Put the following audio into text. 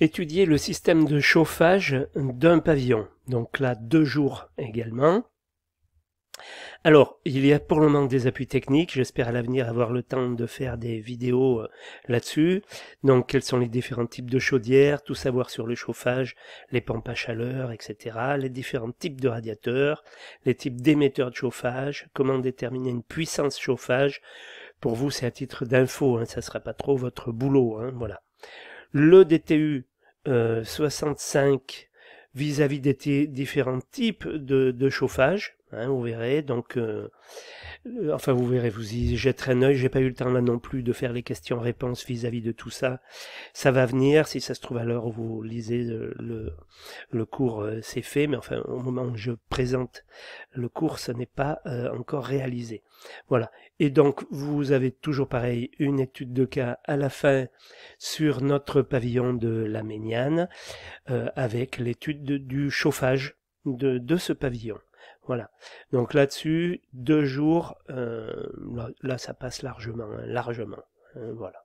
étudier le système de chauffage d'un pavillon. Donc là, deux jours également. Alors, il y a pour le moment des appuis techniques. J'espère à l'avenir avoir le temps de faire des vidéos euh, là-dessus. Donc, quels sont les différents types de chaudières, tout savoir sur le chauffage, les pompes à chaleur, etc. Les différents types de radiateurs, les types d'émetteurs de chauffage, comment déterminer une puissance chauffage. Pour vous, c'est à titre d'info, hein, ça ne sera pas trop votre boulot, hein, voilà. Le DTU 65 euh, vis-à-vis des différents types de chauffage. Hein, vous verrez, donc, euh, euh, enfin, vous verrez, vous y jetterez un œil. J'ai pas eu le temps là non plus de faire les questions-réponses vis-à-vis de tout ça. Ça va venir, si ça se trouve à l'heure où vous lisez euh, le, le, cours, c'est fait, mais enfin, au moment où je présente le cours, ça n'est pas encore réalisé. Voilà. Et donc, vous avez toujours pareil une étude de cas à la fin sur notre pavillon de la Méniane avec l'étude du chauffage de, de ce pavillon. Voilà. Donc là-dessus, deux jours, euh, là, ça passe largement, hein, largement. Hein, voilà.